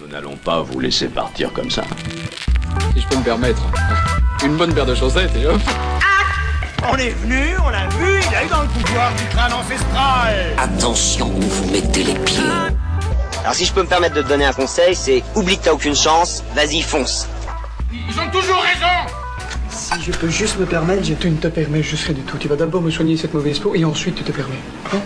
Nous n'allons pas vous laisser partir comme ça. Si je peux me permettre, une bonne paire de chaussettes et hop. Ah, on est venu, on l'a vu, il a eu dans le couloir du crâne ancestral. Attention où vous mettez les pieds. Alors si je peux me permettre de te donner un conseil, c'est oublie que t'as aucune chance, vas-y fonce. Ils ont toujours raison Si je peux juste me permettre, je... tu ne te permets je serai du tout. Tu vas d'abord me soigner cette mauvaise peau et ensuite tu te permets. Hein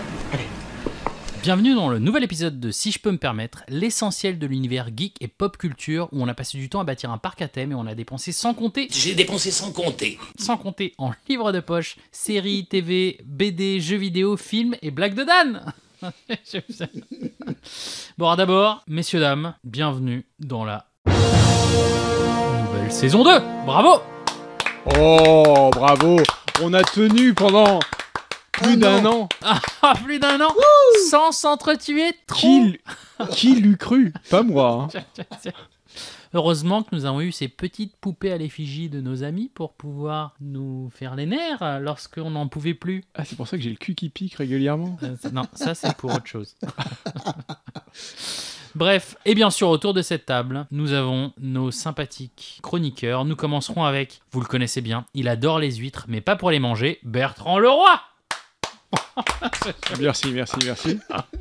Bienvenue dans le nouvel épisode de Si je peux me permettre, l'essentiel de l'univers geek et pop culture où on a passé du temps à bâtir un parc à thème et on a dépensé sans compter. J'ai dépensé sans compter. Sans compter en livres de poche, séries, TV, BD, jeux vidéo, films et blagues de Dan. bon, d'abord, messieurs, dames, bienvenue dans la nouvelle saison 2. Bravo Oh, bravo On a tenu pendant Ah, ah, plus d'un an. plus d'un an Sans s'entretuer trop Qui, l'eût cru Pas moi. Hein. Heureusement que nous avons eu ces petites poupées à l'effigie de nos amis pour pouvoir nous faire les nerfs lorsqu'on n'en pouvait plus. Ah, c'est pour ça que j'ai le cul qui pique régulièrement. Euh, non, ça c'est pour autre chose. Bref, et bien sûr, autour de cette table, nous avons nos sympathiques chroniqueurs. Nous commencerons avec, vous le connaissez bien, il adore les huîtres, mais pas pour les manger, Bertrand Leroy merci, merci, merci.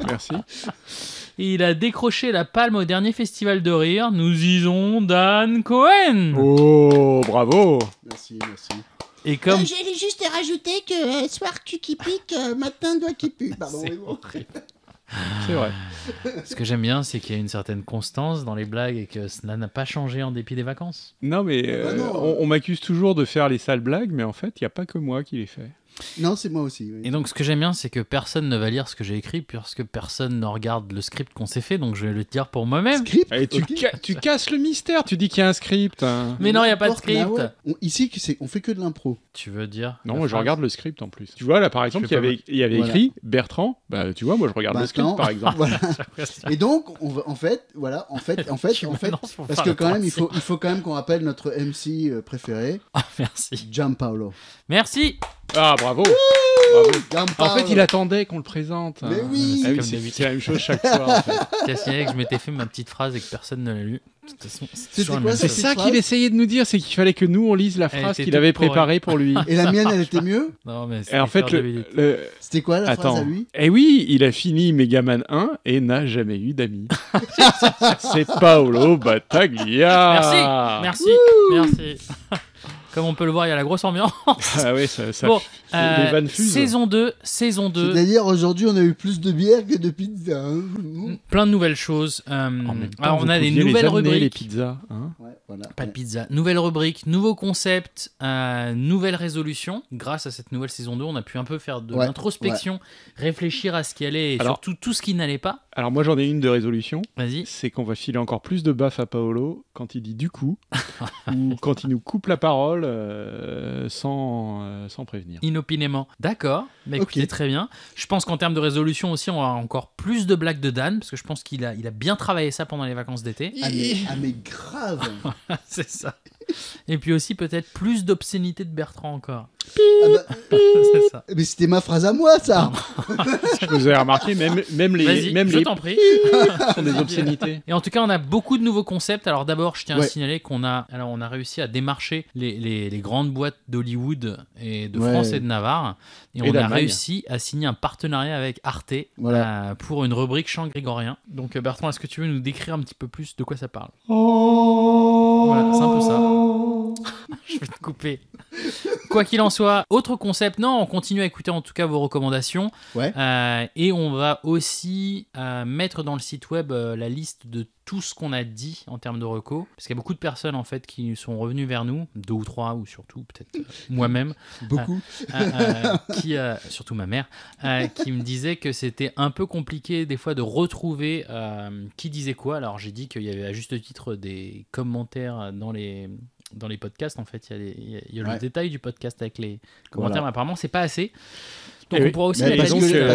Merci. Il a décroché la palme au dernier festival de rire. Nous disons Dan Cohen. Oh, bravo. Merci, merci. Et comme... Euh, j'allais juste rajouter que euh, soir tu qui pique, euh, matin doigt qui pue. c'est vrai. Ce que j'aime bien, c'est qu'il y a une certaine constance dans les blagues et que cela n'a pas changé en dépit des vacances. Non, mais bah on, on m'accuse toujours de faire les sales blagues, mais en fait, il n'y a pas que moi qui les fais. Non, c'est moi aussi. Et donc, ce que j'aime bien, c'est que personne ne va lire ce que j'ai écrit, puisque personne ne regarde le script qu'on s'est fait, donc je vais le dire pour moi-même. Et tu, casses le mystère, tu dis qu'il y a un script. Mais non, il n'y a pas de script. Ah ici on, ici, on fait que de l'impro. Tu veux dire Non, moi, je regarde le script en plus. Tu vois, là, par exemple, il y avait, écrit Bertrand, bah, tu vois, moi, je regarde le script, par exemple. Et donc, en fait, voilà, en fait, en fait, en fait, parce que quand même, il faut, il faut quand même qu'on rappelle notre MC euh, préféré. Ah, merci. Paolo Merci. Ah, bravo. Bravo. En, fait, il attendait qu'on le présente. Mais oui. c'est ah la même chose chaque fois. que je m'étais fait ma petite phrase et que personne ne l'a lu. C'est ça qu'il essayait de nous dire, c'est qu'il fallait que nous on lise la phrase qu'il avait préparée pour lui. Et la mienne, elle était mieux Non, mais et en fait, le, c'était quoi la phrase à lui Eh oui, il a fini Megaman 1 et n'a jamais eu d'amis. c'est Paolo Battaglia. Merci, merci, merci. Comme on peut le voir, il y a la grosse ambiance. Ah oui, ça, ça bon, euh, Saison 2, saison 2. cest aujourd'hui, on a eu plus de bière que de pizza. Hein. Plein de nouvelles choses. Euh, on a des nouvelles rubriques. Les pizzas, hein Pas de pizza. Nouvelle rubrique, nouveau concept, euh, nouvelles Grâce à cette nouvelle saison 2, on a pu un peu faire de l'introspection, réfléchir à ce qui allait et surtout tout ce qui n'allait pas. Alors moi j'en ai une de résolution. Vas-y. C'est qu'on va filer encore plus de baffes à Paolo quand il dit du coup ou quand il nous coupe la parole euh, euh, sans, prévenir. Inopinément. D'accord, mais bah, écoutez, très bien. Je pense qu'en termes de résolution aussi, on aura encore plus de blagues de Dan, parce que je pense qu'il a, il a bien travaillé ça pendant les vacances d'été. ah mais ah, grave C'est ça. Et puis aussi peut-être plus d'obscénité de Bertrand encore. Ah bah, ça. Mais c'était ma phrase à moi, ça. Je vous avez remarqué, même, même les, même je les... t'en prie. sont des obscénités. Et en tout cas, on a beaucoup de nouveaux concepts. Alors d'abord, je tiens à signaler qu'on a, alors on a réussi à démarcher les, les, grandes boîtes d'Hollywood et de France et de Navarre, et, on a réussi à signer un partenariat avec Arte euh, pour une rubrique chant grégorien. Donc euh, Bertrand, est-ce que tu veux nous décrire un petit peu plus de quoi ça parle oh voilà, c'est un peu ça. Oh. Je vais te couper. Quoi qu'il en soit, autre concept, non, on continue à écouter en tout cas vos recommandations. Ouais. Euh, et on va aussi euh, mettre dans le site web euh, la liste de tout ce qu'on a dit en termes de recours parce qu'il y a beaucoup de personnes en fait qui sont revenues vers nous, deux ou trois ou surtout peut-être moi-même, beaucoup, surtout ma mère, qui me disait que c'était un peu compliqué des fois de retrouver qui disait quoi. Alors j'ai dit qu'il y avait à juste titre des commentaires dans les dans les podcasts, en fait. Il y a, les, le détail du podcast avec les commentaires, mais apparemment, c'est pas assez. Eh donc on pourra aussi parce,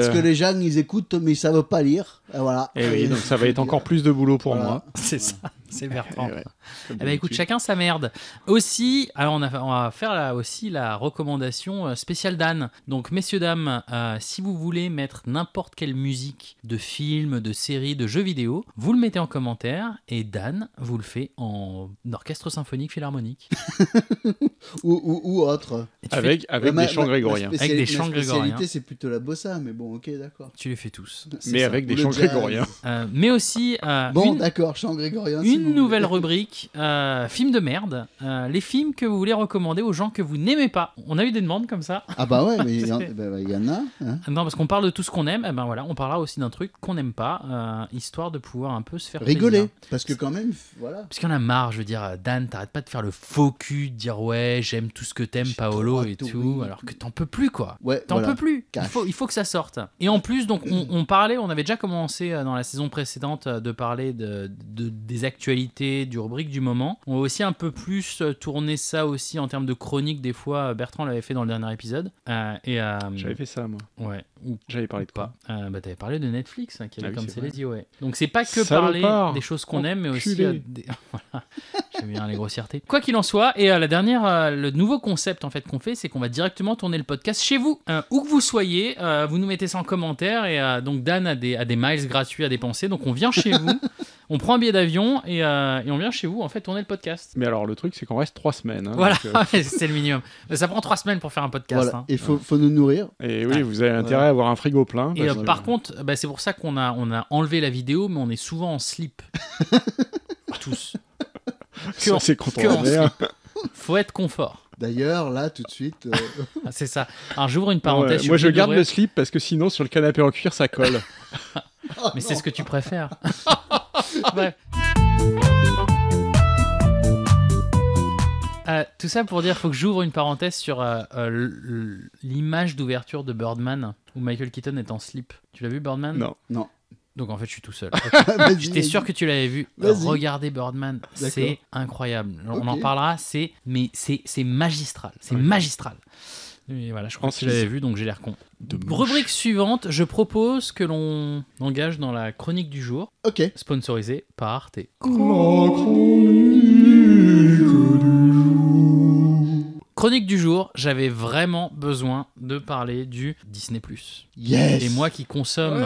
que, les jeunes, ils écoutent, mais ça savent pas lire. Et voilà. Et eh oui, donc ça va être encore plus de boulot pour moi. C'est ça c'est Bertrand. eh ben, écoute, chacun sa merde. Aussi, alors on, on va faire là aussi la recommandation euh, spéciale d'Anne. Donc, messieurs, dames, euh, si vous voulez mettre n'importe quelle musique de film, de série, de jeux vidéo, vous le mettez en commentaire et Dan vous le fait en orchestre symphonique philharmonique. ou, ou, autre. Avec, avec des chants grégoriens. Avec des chants grégoriens. c'est plutôt la bossa, mais bon, ok, d'accord. Tu les fais tous. Mais avec des chants grégoriens. Euh, mais aussi. bon, d'accord, chants grégoriens nouvelle rubrique, euh, films de merde. Euh, les films que vous voulez recommander aux gens que vous n'aimez pas. On a eu des demandes comme ça. Ah bah ouais, mais il y, en- bah bah, a. Hein. Non, parce qu'on parle de tout ce qu'on aime, et eh ben voilà, on parlera aussi d'un truc qu'on n'aime pas, euh, histoire de pouvoir un peu se faire Rigoler, parce que quand même, voilà. Parce qu'on a marre, je veux dire, Dan, t'arrêtes pas de faire le faux cul, de dire ouais, j'aime tout ce que t'aimes, Paolo et tout, alors que t'en peux plus quoi. Ouais, T'en peux plus. Il faut, il faut que ça sorte. Et en plus, donc, on, parlait, on avait déjà commencé euh, dans la saison précédente de parler de, des actus l'actualité, du rubrique du moment. On va aussi un peu plus tourner ça aussi en termes de chronique. Des fois, Bertrand l'avait fait dans le dernier épisode. Euh, et euh, J'avais fait ça, moi. Ouais. J'avais parlé de quoi euh, bah, T'avais parlé de Netflix, hein, qui avait ah Donc, c'est pas que parler des choses qu'on aime, mais aussi. J'aime bien les grossièretés. Quoi qu'il en soit, et la dernière, le nouveau concept en fait qu'on fait, c'est qu'on va directement tourner le podcast chez vous. Hein. où que vous soyez, vous nous mettez ça en commentaire. Et donc, Dan des, a des miles gratuits à dépenser. Donc, on vient chez vous. on prend un billet d'avion euh, et, on vient chez vous en fait tourner le podcast. Mais alors le truc c'est qu'on reste trois semaines. Hein, voilà, euh, c'est le minimum. Ça prend trois semaines pour faire un podcast. Hein. Et faut, faut nous nourrir. Et oui, ah. vous avez intérêt à avoir un frigo plein. Euh, par contre, bah, c'est pour ça qu'on a, enlevé la vidéo, mais on est souvent en slip. Tous. c'est Faut être confort. D'ailleurs, là, tout de suite. c'est ça. Alors j'ouvre une parenthèse. moi, je garde le slip parce que sinon, sur le canapé en cuir, ça colle. Oh, mais c'est ce que tu préfères. Euh, tout ça pour dire, faut que j'ouvre une parenthèse sur euh, euh, l'image d'ouverture de Birdman où Michael Keaton est en slip. Tu l'as vu Birdman Non, non. Donc en fait, je suis tout seul. J'étais sûr que tu l'avais vu. Regardez Birdman, c'est incroyable. On en parlera. C'est mais c'est magistral. C'est magistral voilà, je crois que je l'avais vu, donc j'ai l'air con. Rubrique suivante, je propose que l'on engage dans la chronique du jour. Ok. Sponsorisée par tes. et. chronique du jour, j'avais vraiment besoin de parler du Disney+. Yes Et moi qui consomme...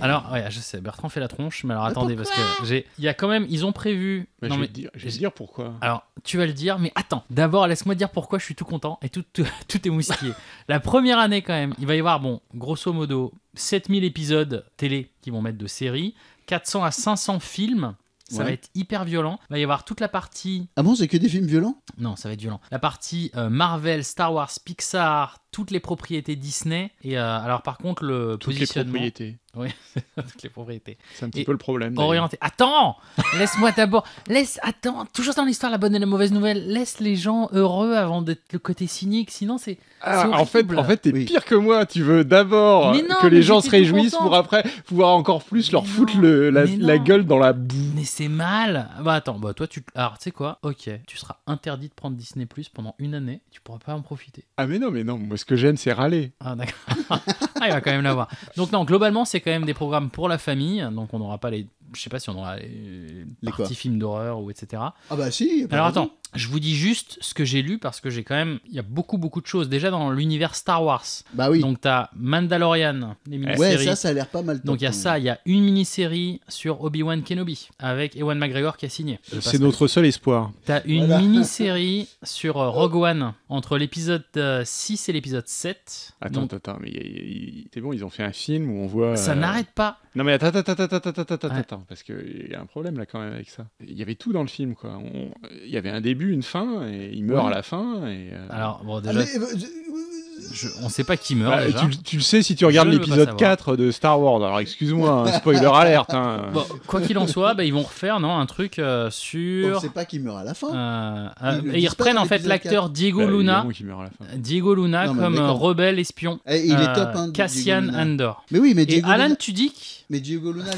Alors, ouais, je sais, Bertrand fait la tronche, mais alors attendez, parce que Il y a quand même... Ils ont prévu... non, je, vais je vais dire pourquoi. Alors, tu vas le dire, mais attends. D'abord, laisse-moi dire pourquoi je suis tout content et tout, tout, est moustillé. la première année quand même, il va y avoir, bon, grosso modo, 7000 épisodes télé qui vont mettre de séries, 400 à 500 films, ça va être hyper violent. Il va y avoir toute la partie. Ah bon, c'est que des films violents Non, ça va être violent. La partie euh, Marvel, Star Wars, Pixar, toutes les propriétés Disney. Et euh, alors, par contre, le toutes Les propriétés. Oui, toutes les propriétés. C'est un petit peu le problème. Orienté. Attends Laisse-moi d'abord. Laisse. Attends. Toujours dans l'histoire, la bonne et la mauvaise nouvelle. Laisse les gens heureux avant d'être le côté cynique. Sinon, c'est. Ah, en fait, en fait, t'es pire que moi. Tu veux d'abord que les gens se réjouissent pour après pouvoir encore plus leur foutre la, gueule dans la boue. Mais c'est mal. Ah, bah attends. Bah toi, tu. Alors, tu sais quoi Ok. Tu seras interdit de prendre Disney Plus pendant une année. Tu pourras pas en profiter. Ah mais non, mais non. Moi, ce que j'aime, c'est râler. Ah, d'accord. ah, il va quand même l'avoir. Donc, non, globalement, c'est quand même des programmes pour la famille. Donc, on n'aura pas les je sais pas si on aura euh, les petits films d'horreur ou etc. Ah bah si. Alors attends, je vous dis juste ce que j'ai lu parce que j'ai quand même il y a beaucoup beaucoup de choses déjà dans l'univers Star Wars. Bah oui. Donc t'as Mandalorian, les mini-séries. Ouais, ça ça a l'air pas mal. Donc il y a ça, il y a une mini-série sur Obi-Wan Kenobi avec Ewan McGregor qui a signé. C'est notre seul espoir. T'as une mini-série sur euh, Rogue One entre l'épisode 6 euh, et l'épisode 7. Attends attends mais c'est bon ils ont fait un film où on voit. Ça n'arrête pas. Non mais attends attends attends attends attends attends parce qu'il y a un problème là quand même avec ça. Il y avait tout dans le film, quoi. Il y avait un début, une fin, et il meurt à la fin. Euh, Alors, bon, ah, déjà. Euh, on on sait pas qui meurt. Bah, déjà. Tu, le sais si tu regardes l'épisode 4 de Star Wars. Alors excuse-moi, hein, spoiler alerte. Hein. quoi qu'il en soit, bah, ils vont refaire non un truc euh, sur. On sait pas qui meurt à la fin. Euh, ils euh, ils reprennent en fait l'acteur bah, Diego, Luna, Diego Luna comme rebelle espion. Eh, il est top. Hein, Cassian Andor. Mais oui, mais Diego Alan Luna... Tudyk.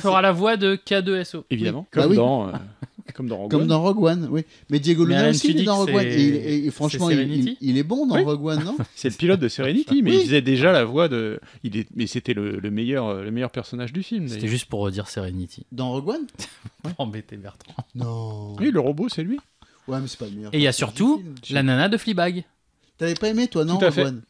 fera la voix de K2SO. Évidemment. Comme dans. Comme dans Rogue Comme One. dans Rogue One, oui. Mais Diego Luna aussi, il est dans Rogue One. Et, franchement, il, il, est bon dans Rogue One, non C'est le pilote de Serenity, mais il faisait déjà la voix de. Il est... Mais c'était le, le, meilleur, le meilleur personnage du film. C'était juste pour redire Serenity. Dans Rogue One Embêté Bertrand. Non. Oui, le robot, c'est lui. Ouais, mais c'est pas le meilleur. Et il y a surtout la nana de Fleabag. T'avais pas aimé, toi, non, Rogue One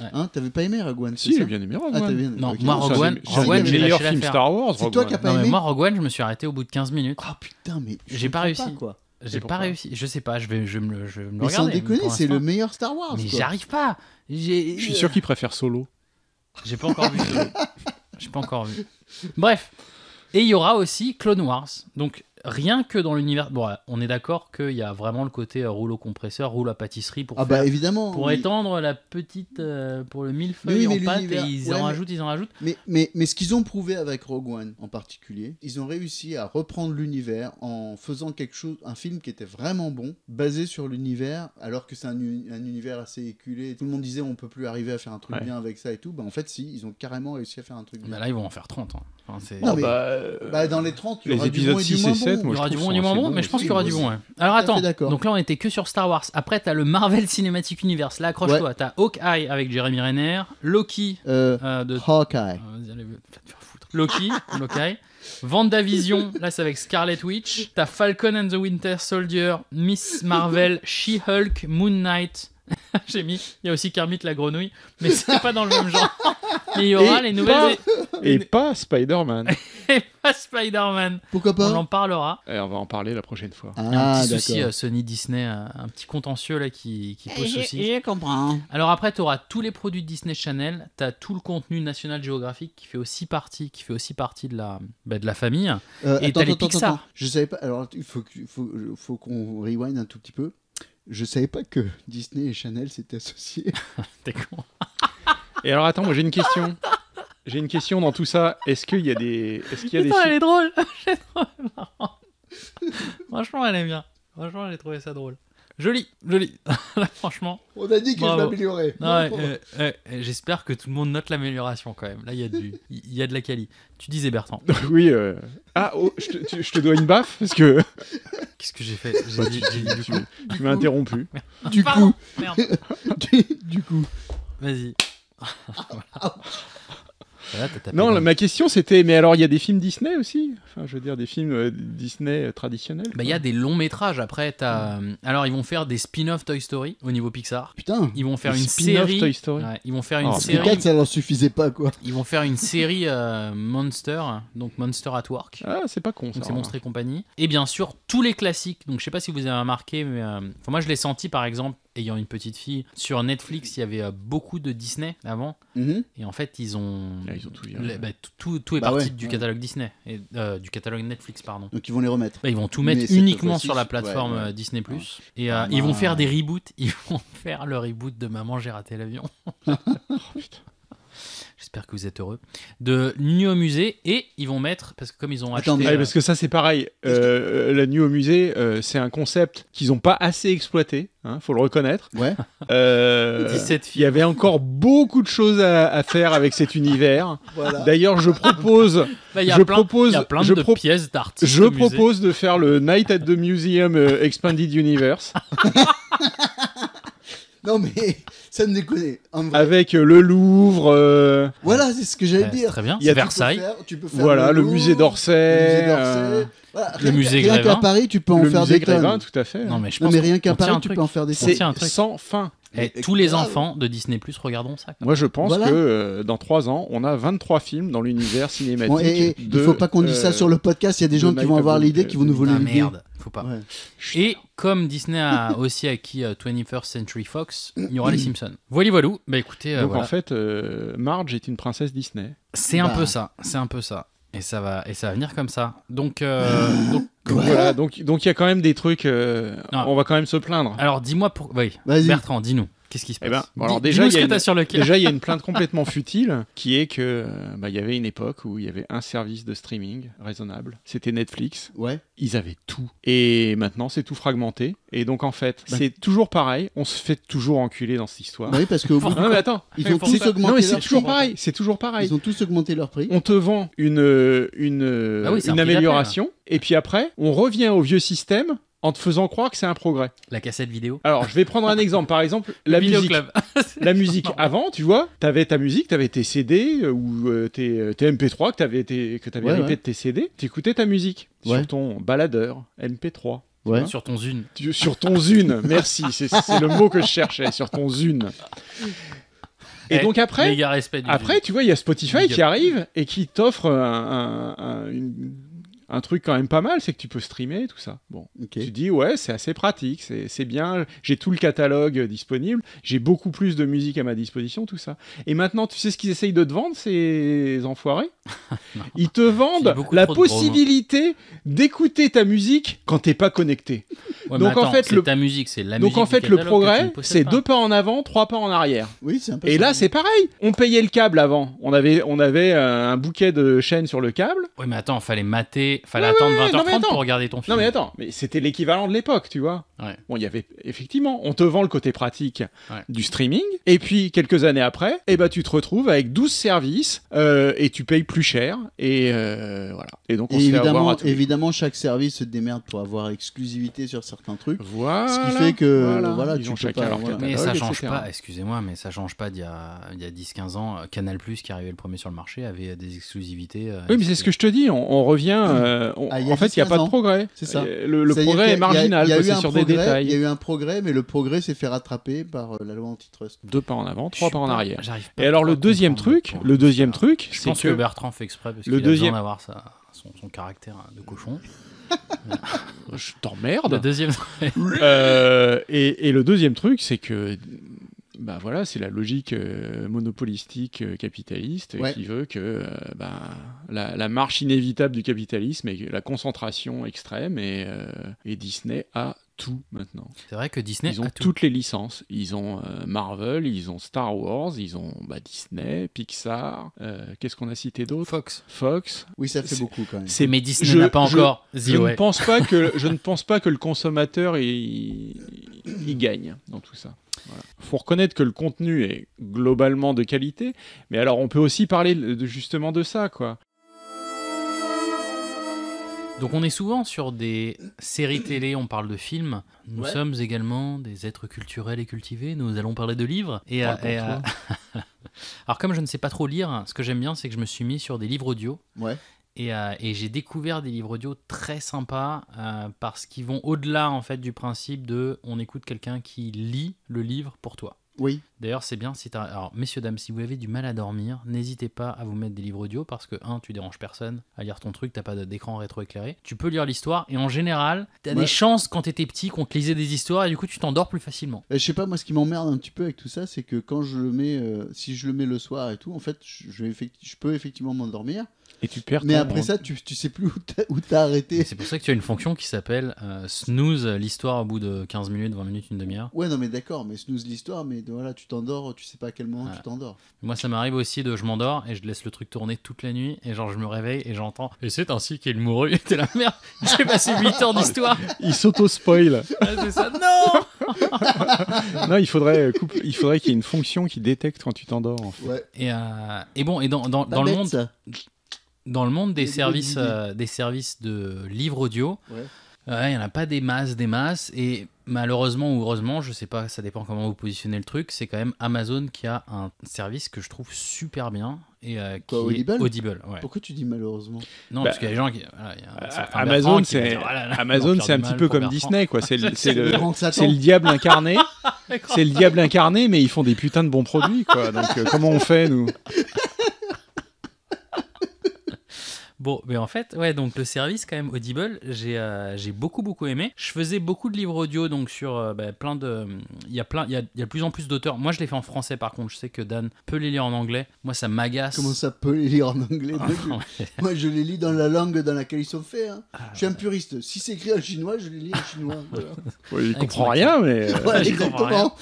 Hein, t'avais pas aimé Rogue One Si, j'ai bien aimé Rogue ah, One. Non, moi Rogue One, j'ai meilleur film Star Wars. C'est toi qui as pas aimé. moi Rogue One, je me suis arrêté au bout de 15 minutes. Ah oh, putain, mais j'ai pas réussi quoi. J'ai pas réussi. Je sais pas. Je vais, je me, le, je me mais regarder. Mais sans déconner, c'est le meilleur Star Wars. Mais j'arrive pas. Je suis sûr qu'il préfère Solo. J'ai pas encore vu. J'ai pas encore vu. Bref. Et il y aura aussi Clone Wars. Donc rien que dans l'univers. Bon, on est d'accord qu'il y a vraiment le côté euh, rouleau compresseur, rouleau à pâtisserie pour, ah bah évidemment, pour étendre la petite. Euh, pour le millefeuille oui, en pâte et ils en rajoutent, ils en rajoutent. Mais, mais, mais ce qu'ils ont prouvé avec Rogue One en particulier, ils ont réussi à reprendre l'univers en faisant quelque chose, un film qui était vraiment bon, basé sur l'univers, alors que c'est un, univers assez éculé. Tout le monde disait on peut plus arriver à faire un truc bien avec ça et tout. Bah en fait, si, ils ont carrément réussi à faire un truc bah bien. Là, ils vont en faire 30. Hein. Ah bah, bah, dans les 30, il y du bon et du moins bon. Il y aura du bon du moins bon, mais je pense qu'il y aura du bon. Alors attends, donc là on était que sur Star Wars. Après, t'as le Marvel Cinematic Universe. Là, accroche-toi. T'as Hawkeye avec Jeremy Renner, Loki euh, euh de. Hawkeye. Euh, Loki, Loki. Vandavision là c'est avec Scarlet Witch. T'as Falcon and the Winter Soldier, Miss Marvel, She-Hulk, Moon Knight, J'ai mis, il y a aussi Kermit la grenouille, mais c'est pas dans le même genre. Mais il y aura les nouvelles. Et pas Spider-Man. et pas Spider-Man. Pourquoi pas On en parlera. Et eh, on va en parler la prochaine fois. Ah, euh, Sony Disney, euh, un petit contentieux là qui, qui eh, pose souci. Je comprends. Alors après, tu auras tous les produits Disney Channel, tu as tout le contenu National Geographic qui fait aussi partie, qui fait aussi partie de la, bah, de la famille. Euh, et attends, as attends, les Pixar. Attends, je savais pas. Alors il faut, faut qu'on rewind un tout petit peu. Je savais pas que Disney et Chanel s'étaient associés. T'es con. Et alors attends, moi j'ai une question. J'ai une question dans tout ça. Est-ce qu'il y a des. Est-ce qu'il y a des... elle est drôle. elle est drôle. Franchement, elle est bien. Franchement, j'ai trouvé ça drôle. Joli, joli. franchement. On a dit que je euh, euh, J'espère que tout le monde note l'amélioration quand même. Là, il y, a du, y a de la qualité. Tu disais, Bertrand. oui. Euh, ah, oh, je, te, dois une baffe parce que. Qu'est-ce que j'ai fait bah, Tu, m'as interrompu. Du coup. Merde. du, coup. Vas-y non, ma question c'était, mais alors il y a des films Disney aussi Enfin, je veux dire, des films euh, Disney euh, traditionnels Bah, il y a des longs métrages après. As... Euh, alors, ils vont faire des spin-off Toy Story au niveau Pixar. Putain Ils vont faire une série. Toy Story. ils vont faire une oh, série. 4, ça leur suffisait pas, quoi. Ils vont faire une série Monster, donc Monster at Work. Ah, c'est pas con ça. Donc, c'est Monster et compagnie. Et bien sûr, tous les classiques. Donc, je sais pas si vous avez remarqué, mais. Enfin, moi, je l'ai senti par exemple ayant une petite fille. Sur Netflix, il y avait euh, beaucoup de Disney avant. Mhm. Et en fait, ils ont. Ah, bah, tout, est bah parti du catalogue Disney. Et, euh, du catalogue Netflix, pardon. Donc ils vont les remettre. Bah, ils vont tout mettre uniquement sur la plateforme euh, Disney. Et ils vont ah. faire des reboots. Ils vont faire le reboot de Maman, j'ai raté l'avion. oh, putain. J'espère que vous êtes heureux. De New au musée et ils vont mettre parce que comme ils ont Attends, euh, parce que ça c'est pareil. Euh, euh, la New au musée, c'est un concept qu'ils n'ont pas assez exploité. Hein, faut le reconnaître. Ouais. il y avait encore beaucoup de choses à, faire avec cet univers. D'ailleurs, je propose, bah, je propose, plein je de pièces d'art. Je propose de faire le Night at the Museum Expanded Universe. Non, mais ça me déconne. Avec euh, le Louvre. euh, Voilà, c'est ce que j'allais Ouais, dire. Très bien. Il y a tu peux Versailles. faire- tu peux faire voilà, le, Louvre, musée le musée euh, d'Orsay. euh, Voilà, rien musée Grévin. rien qu'à Paris, tu peux en le faire musée Grévin, tonnes. tout à fait. Non, mais je Non, pense mais rien qu'à Paris, tu peux en faire des tonnes. c'est un truc. sans fin. Et tous les enfants de Disney Plus regarderont ça. Moi, je pense que euh, dans 3 ans, on a 23 films dans l'univers cinématique. il ne faut pas qu'on dise ça euh, sur le podcast. Il y a des gens qui vont avoir l'idée, qui vont nous voler Ah, merde, faut pas. Et comme Disney a aussi acquis 21st euh, Century Fox, il y aura les Simpsons. Voili voilou. Bah écoutez. Donc en fait, Marge est une princesse Disney. C'est un bah. peu ça. C'est un peu ça. Et ça va, et ça va venir comme ça. Donc, euh, donc donc il y a quand même des trucs. Euh, on va quand même se plaindre. alors dis-moi pour. Oui, Bertrand, dis-nous. Qu'est-ce qui se eh passe ben, alors déjà, il y a une, déjà, il y a une plainte complètement futile qui est que euh, bah, il y avait une époque où il y avait un service de streaming raisonnable. C'était Netflix. Ouais. Ils avaient tout. Et maintenant, c'est tout fragmenté. Et donc, en fait, bah. c'est toujours pareil. On se fait toujours enculer dans cette histoire. Bah oui, parce que fond, non, attends, ils ont tous augmenté. Non, mais c'est toujours pareil. C'est toujours pareil. Ils ont tous augmenté leur prix. On te vend une euh, ah une, une amélioration. Hein. Et puis après, on revient au vieux système en te faisant croire que c'est un progrès. La cassette vidéo. Alors, je vais prendre un exemple. Par exemple, la musique. la musique. Avant, tu vois, tu avais ta musique, tu avais tes CD euh, ou euh, tes, euh, MP3 que tu que t'avais ouais, de tes CD. T'écoutais ta musique sur ton baladeur MP3. Ouais. Sur ton Zune. sur ton Zune, merci, c'est le mot que je cherchais, sur ton Zune. Et, eh, donc après, après, tu vois, il y a Spotify qui arrive et qui t'offre un, une un truc quand même pas mal, c'est que tu peux streamer tout ça. Bon, tu dis ouais, c'est assez pratique, c'est bien, j'ai tout le catalogue disponible, j'ai beaucoup plus de musique à ma disposition, tout ça. Et maintenant, tu sais ce qu'ils essayent de te vendre, ces enfoirés Ils te vendent la possibilité d'écouter ta musique quand t'es pas connecté. Donc en fait, le... ta musique, c'est la Donc en fait, le progrès, c'est deux pas en avant, trois pas en arrière. Oui, c'est Et là, c'est pareil. On payait le câble avant. On avait, on avait euh, un bouquet de chaînes sur le câble. Oui, mais attends, fallait mater fallait attendre 20h30 pour regarder ton film. Non mais attends, mais c'était l'équivalent de l'époque, tu vois. Ouais. Bon, il y avait effectivement, on te vend le côté pratique du streaming, et puis quelques années après, eh ben tu te retrouves avec 12 services euh, et tu payes plus cher, et euh, voilà. Et donc on se évidemment, à évidemment, chaque service se démerde pour avoir exclusivité sur certains trucs. Voilà. Ce qui fait que voilà, tu pas, Mais ça change pas. Excusez-moi, mais ça change pas d'il y a, il y a 10-15 ans. Euh, Canal qui arrivait le premier sur le marché avait des exclusivités. oui, mais c'est ce que je te dis. On, on revient. Euh, ah, en fait, il n'y a pas de progrès. C'est Le, progrès est marginal, sur des détails. Il y a eu un progrès, mais le progrès s'est fait rattraper par euh, la loi antitrust. Deux pas en avant, trois pas, en arrière. Et alors, le deuxième truc, le deuxième truc, c'est que, Bertrand fait exprès parce qu'il a deuxième... besoin d'avoir son, caractère hein, de cochon. Je t'emmerde. deuxième. Euh, et, le deuxième truc, c'est que bah voilà, c'est la logique euh, monopolistique euh, capitaliste euh, qui veut que bah, la, marche inévitable du capitalisme et la concentration extrême et, et Disney a tout maintenant. C'est vrai que Disney ils ont a toutes les licences. Ils ont euh, Marvel, ils ont Star Wars, ils ont bah, Disney, Pixar. Euh, qu'est-ce qu'on a cité d'autre Fox. Fox. Oui, ça fait beaucoup quand même. C'est mais Disney pas encore. Je, ne pense pas que je ne pense pas que le consommateur il, gagne dans tout ça. Il faut reconnaître que le contenu est globalement de qualité, mais alors on peut aussi parler justement de ça, quoi. Donc on est souvent sur des séries télé, on parle de films. Nous sommes également des êtres culturels et cultivés. Nous allons parler de livres. Et, euh, euh, alors comme je ne sais pas trop lire, ce que j'aime bien, c'est que je me suis mis sur des livres audio. Ouais. Et, euh, et j'ai découvert des livres audio très sympas parce qu'ils vont au-delà en fait du principe de on écoute quelqu'un qui lit le livre pour toi. Oui. D'ailleurs, c'est bien si t'as. Alors, messieurs, dames, si vous avez du mal à dormir, n'hésitez pas à vous mettre des livres audio parce que, un, tu déranges personne à lire ton truc, t'as pas d'écran rétroéclairé. Tu peux lire l'histoire et en général, t'as des chances quand t'étais petit qu'on te lisait des histoires et du coup, tu t'endors plus facilement. je sais pas, moi, ce qui m'emmerde un petit peu avec tout ça, c'est que quand je le mets, euh, si je le mets le soir et tout, en fait, je, peux effectivement m'endormir. Et tu perds. Mais après ça, tu, sais plus où t'as arrêté. C'est pour ça que tu as une fonction qui s'appelle euh, snooze l'histoire au bout de 15 minutes, 20 minutes, une demi-heure. Ouais, non, mais d'accord, mais snooze l'histoire, mais voilà, tu t'endors, tu sais pas à quel moment tu t'endors. Moi, ça m'arrive aussi de je m'endors et je laisse le truc tourner toute la nuit et genre je me réveille et j'entends. Et c'est ainsi qu'il mourut. t'es la merde, j'ai passé 8 ans d'histoire. Il s'auto-spoil. non Non, il faudrait, euh, il qu'il y ait une fonction qui détecte quand tu t'endors. Euh, et, bon, et dans, dans, le monde. Dans le monde des, services, euh, services de livres audio, il n'y en a pas des masses, des masses. Et malheureusement ou heureusement, je sais pas, ça dépend comment vous positionnez le truc, c'est quand même Amazon qui a un service que je trouve super bien et euh, Audible Audible. Pourquoi tu dis malheureusement Non, parce bah, qu'il y a des gens qui. Euh, Amazon, c'est Amazon, c'est un petit peu comme Disney, quoi. C'est le, diable incarné. c'est le diable incarné, mais ils font des putains de bons produits, quoi. Donc euh, comment on fait nous Bon, mais en fait, ouais, donc le service quand même Audible, j'ai euh, j'ai beaucoup beaucoup aimé. Je faisais beaucoup de livres audio donc sur euh, bah, plein de, il y a plein, il y a, il y a de plus en plus d'auteurs. Moi, je les fais en français par contre. Je sais que Dan peut les lire en anglais. Moi, ça m'agace. Comment ça peut les lire en anglais Moi, je les lis dans la langue dans laquelle ils sont faits. Hein. Ah, je suis un puriste. Si c'est écrit en chinois, je les lis en chinois. Ouais, il comprend rien, mais euh, ouais, exactement.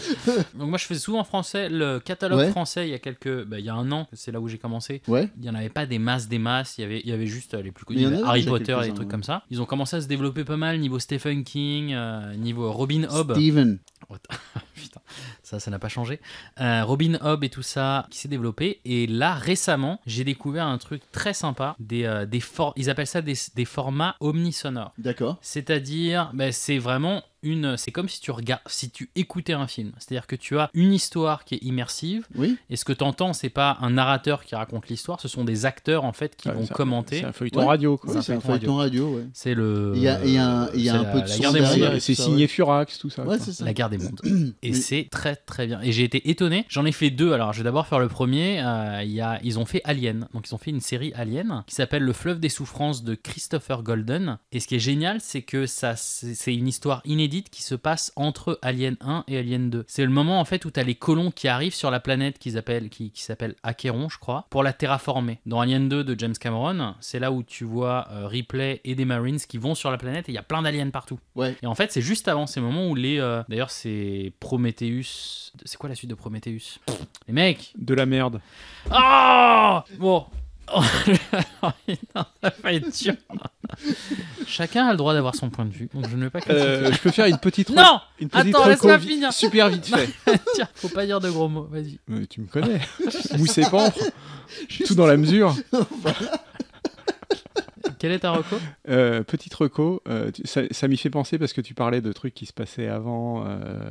donc moi, je fais souvent en français. Le catalogue français, il y a quelques, bah, il y a un an, c'est là où j'ai commencé. Il y en avait pas des masses, des masses. Il y avait, il y avait juste euh, les plus connus, euh, Harry Potter et des trucs comme ça. Ils ont commencé à se développer pas mal niveau Stephen King, euh, niveau Robin Hobb. Steven. Putain, ça, ça n'a pas changé. Euh, Robin Hobb et tout ça qui s'est développé. Et là, récemment, j'ai découvert un truc très sympa. Des, euh, des Ils appellent ça des, formats omnisonores. D'accord. C'est-à-dire, ben c'est vraiment une. c'est comme si tu regardes, si tu écoutais un film. C'est-à-dire que tu as une histoire qui est immersive. Oui. Et ce que tu entends, c'est pas un narrateur qui raconte l'histoire, ce sont des acteurs en fait qui ah, vont commenter. C'est un feuilleton radio. c'est un, feuilleton radio. C'est le. Il y a, un, peu de son C'est signé Furax, tout ça. La guerre des Et c'est très très bien. Et j'ai été étonné. J'en ai fait deux. Alors je vais d'abord faire le premier. Euh, y a, ils ont fait Alien. Donc ils ont fait une série Alien qui s'appelle Le fleuve des souffrances de Christopher Golden. Et ce qui est génial, c'est que ça c'est une histoire inédite qui se passe entre Alien 1 et Alien 2. C'est le moment en fait où tu as les colons qui arrivent sur la planète qu'ils appellent, qui, qui s'appelle Acheron, je crois, pour la terraformer. Dans Alien 2 de James Cameron, c'est là où tu vois euh, Ripley et des Marines qui vont sur la planète et il y a plein d'aliens partout. Ouais. Et en fait, c'est juste avant ces moments où les. Euh, d'ailleurs, c'est Prometheus. C'est quoi la suite de Prometheus Les mecs De la merde. Ah Bon. Chacun a le droit d'avoir son point de vue, donc je ne vais pas euh, je peux faire une petite Non Attends, laisse-moi finir Super vite fait. tiens, faut pas dire de gros mots, vas-y. Mais tu me connais. Moussé je suis Tout dans la mesure. Quel est ta reco euh, Petite reco, euh, ça, m'y fait penser parce que tu parlais de trucs qui se passaient avant. Euh,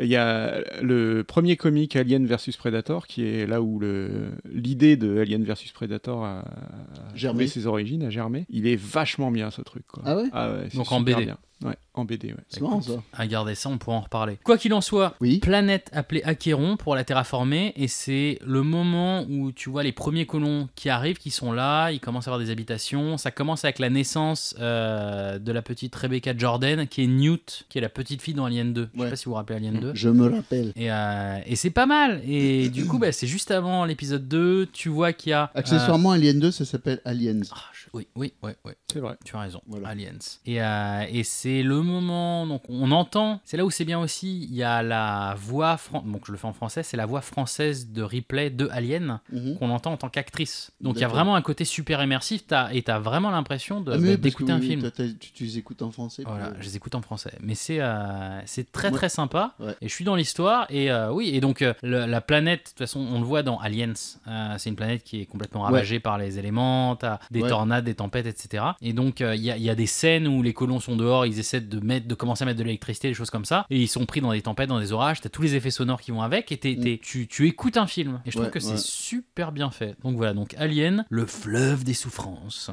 il y a le premier comique Alien versus Predator qui est là où l'idée de Alien versus Predator a, germé ses origines, a germé. Il est vachement bien ce truc. Ah ouais, ah Donc en BD. Ouais, en BD, ouais. C'est marrant ça. À garder ça, on pourra en reparler. Quoi qu'il en soit, planète appelée Acheron pour la terraformer, et c'est le moment où tu vois les premiers colons qui arrivent, qui sont là, ils commencent à avoir des habitations. Ça commence avec la naissance euh, de la petite Rebecca Jordan, qui est Newt, qui est la petite fille dans Alien 2. Je sais pas si vous vous rappelez Alien 2. Je me rappelle. Et, euh, et c'est pas mal. Et du coup, bah, c'est juste avant l'épisode 2, tu vois qu'il y a. Euh, Accessoirement, Alien 2, ça s'appelle Aliens. Ah, oui, oui, oui, C'est vrai. Tu as raison. Aliens. et c'est c'est le moment, donc on entend, c'est là où c'est bien aussi, il y a la voix, donc je le fais en français, c'est la voix française de replay de Alien mhm. qu'on entend en tant qu'actrice. Donc il y a vraiment un côté super immersif as... et as vraiment l'impression d'écouter un film. tu, les écoutes en français Voilà, euh, je les écoute en français. Mais c'est euh, c'est très très sympa et je suis dans l'histoire et euh, oui, et donc la planète, de toute façon on le voit dans Aliens, c'est une planète qui est complètement ravagée par les éléments, t'as des tornades, des tempêtes, etc. Et donc il y a, des scènes où les colons sont dehors, ils essaient de, mettre, de commencer à mettre de l'électricité, des choses comme ça, et ils sont pris dans des tempêtes, dans des orages, t'as tous les effets sonores qui vont avec, et mm. tu, écoutes un film. Et je trouve que c'est super bien fait. Donc voilà, donc Alien, le fleuve des souffrances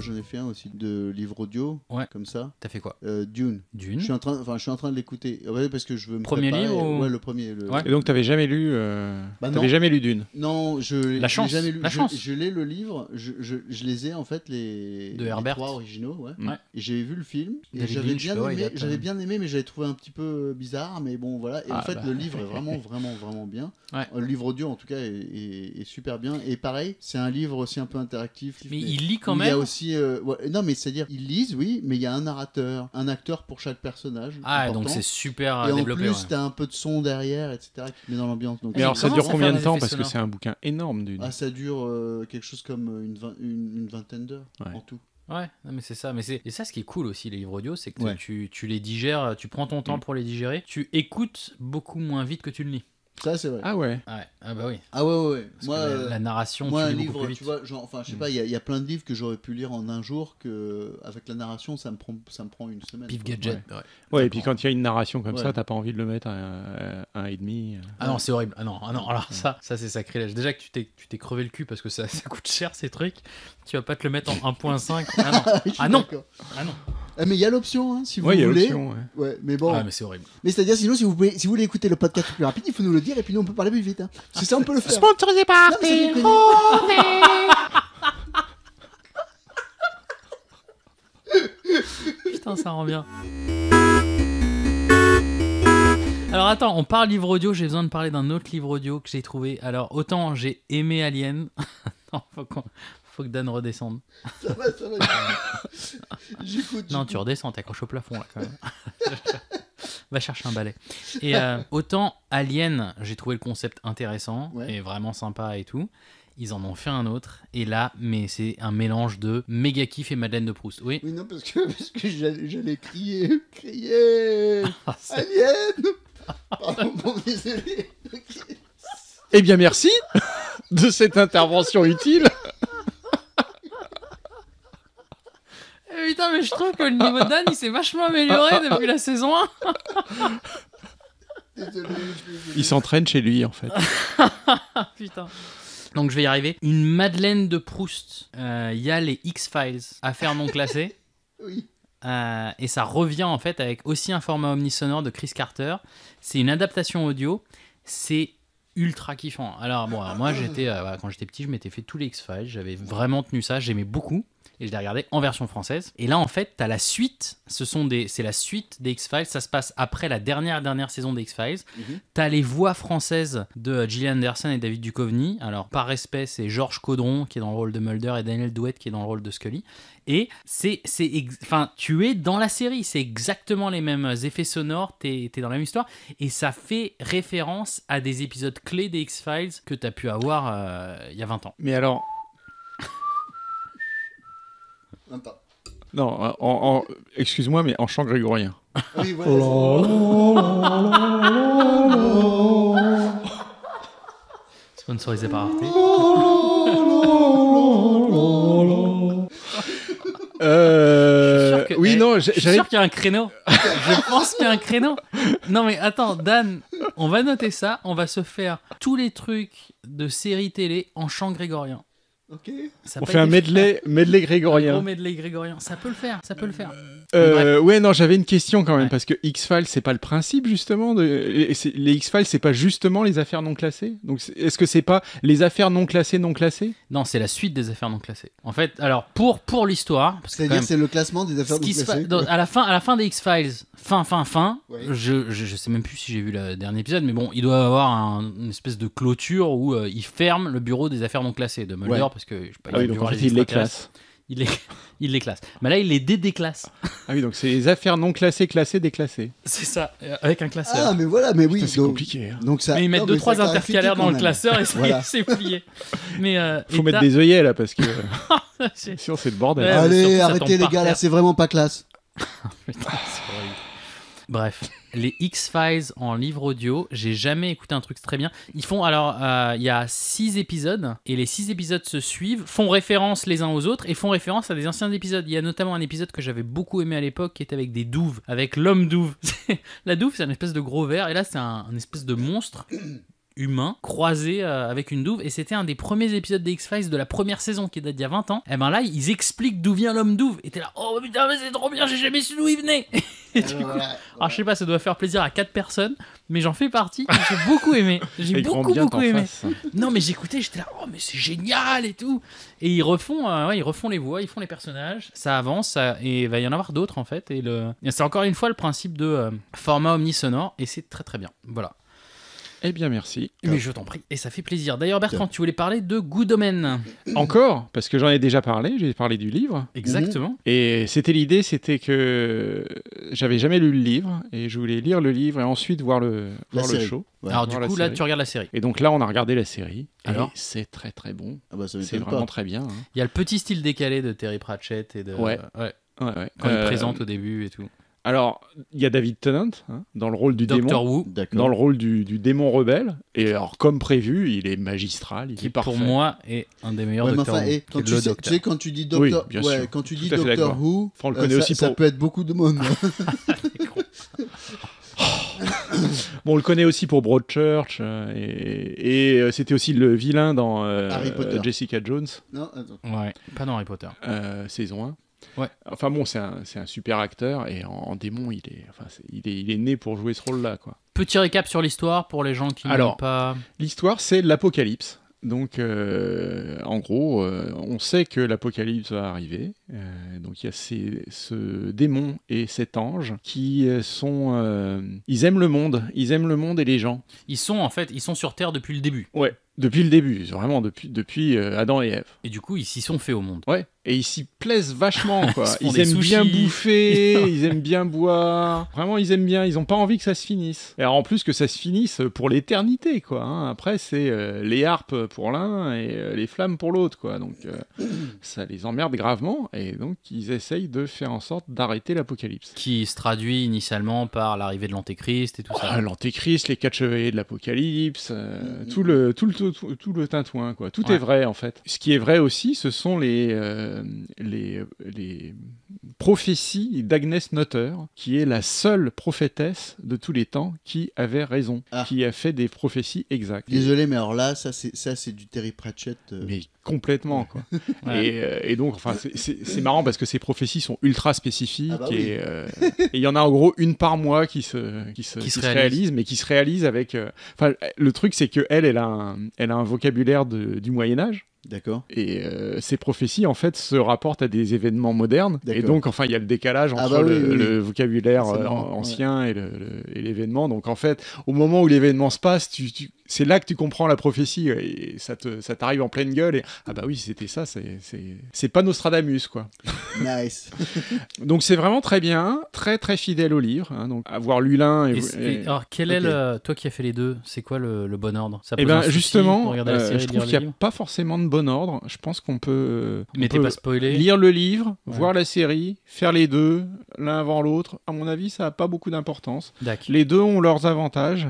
j'en ai fait un aussi de livre audio, ouais. comme ça. T'as fait quoi euh, Dune. Dune. Je suis en train, enfin, je suis en train de l'écouter. Ah parce que je veux me Premier livre Ouais, le premier. Ouais. Et donc, t'avais jamais lu euh, bah T'avais jamais lu Dune Non, je l'ai jamais lu. La chance. Je l'ai le livre. Je, je, les ai en fait les. trois originaux, ouais. Et j'ai vu le film. j'avais bien bah aimé. J'avais bien aimé, mais j'avais trouvé un petit peu euh, bizarre. Mais bon, voilà. Et en ah, fait, bah. le livre est vraiment, vraiment, vraiment bien. Le livre audio, en tout cas, est, est, est super bien. Et pareil, c'est un livre aussi un peu interactif. Mais il lit quand même. Il y a aussi euh, non, mais c'est-à-dire, ils lisent, oui, mais il y a un narrateur, un acteur pour chaque personnage. Ah, donc c'est super développé. Euh, et en plus, t'as un peu de son derrière, etc., qui met dans l'ambiance. Donc, mais alors, ça dure combien de temps Parce que c'est un bouquin énorme d'une. Ah, ça dure euh, quelque chose comme une, une, vingtaine d'heures en tout. Ouais, mais c'est ça. Mais c'est et ça ce qui est cool aussi les livres audio, c'est que tu, les digères, tu prends ton temps mm. pour les digérer, tu écoutes beaucoup moins vite que tu le lis. Ça, c'est vrai. Ah ouais. Ah, bah oui. Ah ouais, ouais, Moi, la, euh, narration, tu livre, tu vois, enfin, je sais mm. pas, il y, a plein de livres que j'aurais pu lire en un jour que, avec la narration, ça me prend, ça me prend une semaine. Pif gadget. Ouais, et puis quand il y a une narration comme ça, t'as pas envie de le mettre à un, et demi. Euh. Ah non, c'est horrible. Ah non, ah non. Alors ça, ça c'est sacrilège. Déjà que tu t'es, tu t'es crevé le cul parce que ça, coûte cher ces trucs. Tu vas pas te le mettre en 1.5. Ah non. ah non. Ah non. Ah, mais il y a l'option, hein, si vous voulez. ouais. mais bon. Ah, mais c'est horrible. Mais c'est-à-dire, sinon, si vous, si voulez écouter le podcast plus rapide, il faut nous le dire et puis nous, on peut parler plus vite. Hein. ça, on peut le faire. Sponsorisé par Putain, ça rend bien. Alors attends, on parle livre audio, j'ai besoin de parler d'un autre livre audio que j'ai trouvé. Alors autant j'ai aimé Alien. non, faut qu'on faut que Dan redescende. Ça va, ça va. Non, tu redescends, t'accroches au plafond là quand même. va chercher un balai. Et euh, autant Alien, j'ai trouvé le concept intéressant et vraiment sympa et tout. Ils en ont fait un autre, et là, mais c'est un mélange de méga kiff et Madeleine de Proust. Oui. Oui, non, parce que, parce que j'allais crier, crier ah, Alien Pardon, Eh bien, merci de cette intervention utile. mais je trouve que le niveau de il s'est vachement amélioré depuis la saison 1. Il s'entraîne chez lui, en fait. Putain. Donc je vais y arriver. Une Madeleine de Proust. Euh, il y a les X-Files, faire non classé oui. Euh, et ça revient en fait avec aussi un format omnisonore de Chris Carter. C'est une adaptation audio. C'est ultra kiffant. Alors, moi, j'étais, euh, quand j'étais petit, je m'étais fait tous les X-Files. J'avais vraiment tenu ça. J'aimais beaucoup et je l'ai regardé en version française. Et là, en fait, t'as la suite. Ce sont des, c'est la suite des X-Files. Ça se passe après la dernière dernière saison des X-Files. tu mhm. T'as les voix françaises de Gillian Anderson et David Duchovny. Alors, par respect, c'est Georges Caudron qui est dans le rôle de Mulder et Daniel Douette qui est dans le rôle de Scully. Et c'est, c'est, enfin, tu es dans la série. C'est exactement les mêmes effets sonores. T'es, es dans la même histoire. Et ça fait référence à des épisodes clés des X-Files que t'as pu avoir euh, il y a 20 ans. Mais alors, non, en, excuse-moi, mais en chant grégorien. Oui, voilà. Sponsorisé par Arte. oui, eh, non, je suis sûr qu'il y a un créneau. je pense qu'il y a un créneau. Non, mais attends, Dan, on va noter ça. On va se faire tous les trucs de séries télé en chant grégorien on fait un medley, medley grégorien. Un gros medley grégorien. Ça peut le faire, ça peut le faire. Euh, ouais, non, j'avais une question quand même, parce que X-Files, c'est pas le principe justement. De... Les X-Files, c'est pas justement les affaires non classées Donc est-ce que c'est pas les affaires non classées non classées Non, c'est la suite des affaires non classées. En fait, alors pour, pour l'histoire. C'est-à-dire, c'est le classement des affaires non classées à, la fin, à la fin des X-Files, fin, fin, fin, je, je, sais même plus si j'ai vu le dernier épisode, mais bon, il doit y avoir un, une espèce de clôture où ils euh, il ferme le bureau des affaires non classées de Mulder parce que je pas, ah il les classe. Il les, classe. Mais là, il les dédéclasse. Ah oui, donc c'est les affaires non classées, classées, déclassées. C'est ça, euh, avec un classeur. Ah, mais voilà, mais oui. C'est compliqué. Hein. Donc ça... Mais ils mettent deux, intercalaires dans le classeur et c'est plié. Mais, euh, Faut mettre des œillets là, parce que. Sinon, c'est le bordel. Allez, arrêtez les gars, là, c'est vraiment pas classe. Bref les X-Files en livre audio. J'ai jamais écouté un truc très bien. Ils font alors, euh, il y a six épisodes et les six épisodes se suivent, font référence les uns aux autres et font référence à des anciens épisodes. Il y a notamment un épisode que j'avais beaucoup aimé à l'époque qui était avec des douves, avec l'homme douve. la douve, c'est un espèce de gros verre et là, c'est un, espèce de monstre humain croisé euh, avec une douve. Et c'était un des premiers épisodes des X-Files de la première saison qui date d'il y a 20 ans. Et eh ben là, ils expliquent d'où vient l'homme douve. Et t'es là, oh putain, mais c'est trop bien, j'ai jamais su d'où il venait. alors ah, je sais pas, ça doit faire plaisir à quatre personnes, mais j'en fais partie. J'ai beaucoup aimé. J'ai beaucoup, beaucoup aimé. Non, mais j'écoutais, j'étais là, oh mais c'est génial et tout. Et ils refont, euh, ils refont les voix, ils font les personnages, ça avance, et il va y en avoir d'autres en fait. Et le... c'est encore une fois le principe de euh, format omnisonore, et c'est très très bien. Voilà. Eh bien, merci. Mais je t'en prie, et ça fait plaisir. D'ailleurs, Bertrand, tu voulais parler de Omens. Encore, parce que j'en ai déjà parlé, j'ai parlé du livre. Exactement. Mhm. Et c'était l'idée, c'était que j'avais jamais lu le livre, et je voulais lire le livre et ensuite voir le, show. Alors, du coup, là, tu regardes la série. Et donc là, on a regardé la série. Alors c'est très très bon. Ah bah, c'est vraiment très bien. Hein. Il y a le petit style décalé de Terry Pratchett et de. Ouais. Ouais, Quand il euh, présente au début et tout. Alors, il y a David Tennant hein, dans le rôle du démon, dans le rôle du, démon rebelle. Et alors, comme prévu, il est magistral, il est parfait. Pour moi, est un des meilleurs ouais, quand, tu sais, quand tu dis Doctor, Who, euh, ça, aussi ça peut être beaucoup de monde. bon, on le connaît aussi pour Broadchurch euh, et, euh, c'était aussi le vilain dans Jessica Jones. Non, attends. pas dans Harry Potter. saison 1. Enfin bon, c'est un, super acteur et en, démon, il est, enfin, il, est, né pour jouer ce rôle-là. quoi. Petit récap sur l'histoire pour les gens qui n'ont pas. L'histoire, c'est l'apocalypse. Donc, euh, en gros, euh, on sait que l'apocalypse va arriver. Euh, donc, il y a ces, ce démon et cet ange qui sont. ils aiment le monde. Ils aiment le monde et les gens. Ils sont en fait, ils sont sur Terre depuis le début. Ouais, depuis le début, vraiment depuis depuis Adam et Ève. Et du coup, ils s'y sont faits au monde. Ouais et ils s'y plaisent vachement. Quoi. ils, aiment bien bouffer, ils aiment bien boire. Vraiment, ils aiment bien. Ils n'ont pas envie que ça se finisse. Et en plus que ça se finisse pour l'éternité, quoi. Hein. Après, c'est euh, les harpes pour l'un et euh, les flammes pour l'autre, quoi. Donc, euh, ça les emmerde gravement et donc ils essayent de faire en sorte d'arrêter l'apocalypse. Qui se traduit initialement par l'arrivée de l'antéchrist et tout ça. Ah, l'antéchrist, les quatre chevaliers de l'apocalypse, tout le tout le tout, le tintouin, quoi. Tout est vrai en fait. Ce qui est vrai aussi, ce sont les euh, les, prophéties d'Agnès Notter, qui est la seule prophétesse de tous les temps qui avait raison, ah. qui a fait des prophéties exactes. Désolé, mais alors là, ça c'est ça c'est du Terry Pratchett. Euh. Mais complètement quoi. Euh, et, donc, enfin, c'est marrant parce que ces prophéties sont ultra spécifiques ah bah et il y en a en gros une par mois qui se réalise. mais qui se réalise avec. le truc c'est que elle, elle a un, elle a un vocabulaire du Moyen Âge. D'accord. Et euh, ces prophéties, en fait, se rapportent à des événements modernes. Et donc, enfin, il y a le décalage ah entre bah le, vocabulaire euh, ancien et l'événement. donc, en fait, au moment où l'événement se passe, c'est là que tu comprends la prophétie. Et ça t'arrive en pleine gueule. Et ah bah oui, c'était ça. C'est pas Nostradamus, quoi. Nice. donc, c'est vraiment très bien. Très, très fidèle au livre. Hein, donc, avoir lu l'un. Et, alors, quel est le, Toi qui as fait les deux, c'est quoi le, bon ordre ça Eh ben, justement, euh, je trouve qu'il n'y a pas forcément de bon ordre. Je pense qu'on peut, euh, pas lire le livre, voir la série, faire les deux, l'un avant l'autre. À mon avis, ça n'a pas beaucoup d'importance. Les deux ont leurs avantages.